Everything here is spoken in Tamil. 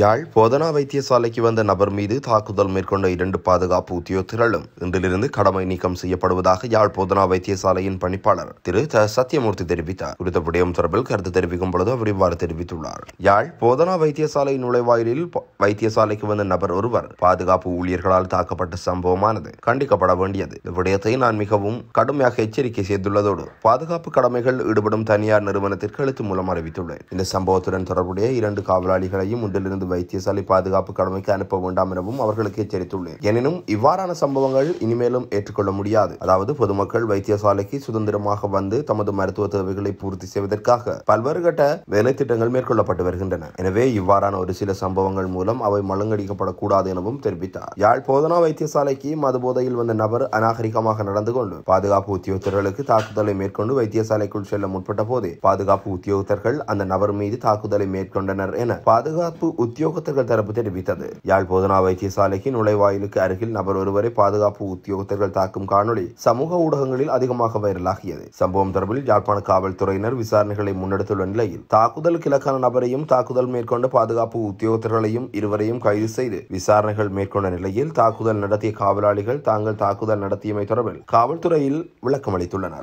யாழ் போதனா வைத்தியசாலைக்கு வந்த நபர் மீது தாக்குதல் மேற்கொண்ட இரண்டு பாதுகாப்பு உத்தியோகத்திரளும் இன்றிலிருந்து கடமை நீக்கம் செய்யப்படுவதாக யாழ் போதனா வைத்தியசாலையின் பணிப்பாளர் திரு சத்யமூர்த்தி தெரிவித்தார் குறித்த விடயம் தொடர்பில் கருத்து தெரிவிக்கும் பொழுது அவர் இவ்வாறு தெரிவித்துள்ளார் யாழ் போதனா வைத்தியசாலை நுழைவாயிலில் வைத்தியசாலைக்கு வந்த நபர் ஒருவர் பாதுகாப்பு ஊழியர்களால் தாக்கப்பட்ட சம்பவமானது கண்டிக்கப்பட வேண்டியது இவ்விடயத்தை நான் மிகவும் கடுமையாக எச்சரிக்கை செய்துள்ளதோடு பாதுகாப்பு கடமைகள் ஈடுபடும் தனியார் நிறுவனத்திற்கு எழுத்து மூலம் அறிவித்துள்ளேன் இந்த சம்பவத்துடன் தொடர்புடைய இரண்டு காவலாளிகளையும் முன்றிலிருந்து தமது வைத்தியசாலை பாதுகாப்பு கடமைக்கு அனுப்ப வேண்டாம் எனவும் அவர்களுக்கு எச்சரித்துள்ளேன் எனினும் இவ்வாறான சம்பவங்கள் இனிமேலும் ஏற்றுக்கொள்ள முடியாது அதாவது பொதுமக்கள் வைத்தியசாலைக்கு சுதந்திரமாக வந்து தமது மருத்துவ தேவைகளை பூர்த்தி செய்வதற்காக பல்வேறு கட்ட வேலை திட்டங்கள் மேற்கொள்ளப்பட்டு வருகின்றன எனவே இவ்வாறான ஒரு சில சம்பவங்கள் மூலம் அவை மலங்கடிக்கப்படக்கூடாது எனவும் தெரிவித்தார் யாழ் போதனா வைத்தியசாலைக்கு மது போதையில் வந்த நபர் அநாகரிகமாக நடந்து கொண்டு பாதுகாப்பு உத்தியோகத்தர்களுக்கு தாக்குதலை மேற்கொண்டு வைத்தியசாலைக்குள் செல்ல முற்பட்ட போதே பாதுகாப்பு உத்தியோகத்தர்கள் அந்த நபர் மீது தாக்குதலை மேற்கொண்டனர் என பாதுகாப்பு உத்தியோகத்தர்கள் தரப்பு தெரிவித்தது யாழ் போதனா வைத்தியசாலைக்கு நுழைவாயிலுக்கு அருகில் நபர் ஒருவரை பாதுகாப்பு உத்தியோகத்தர்கள் தாக்கும் காணொளி சமூக ஊடகங்களில் அதிகமாக வைரலாகியது சம்பவம் தொடர்பில் யாழ்ப்பாண காவல்துறையினர் விசாரணைகளை முன்னெடுத்துள்ள நிலையில் தாக்குதலுக்கு இலக்கான நபரையும் தாக்குதல் மேற்கொண்ட பாதுகாப்பு உத்தியோகத்தர்களையும் இருவரையும் கைது செய்து விசாரணைகள் மேற்கொண்ட நிலையில் தாக்குதல் நடத்திய காவலாளிகள் தாங்கள் தாக்குதல் நடத்தியமை தொடர்பில் காவல்துறையில் விளக்கம் அளித்துள்ளனர்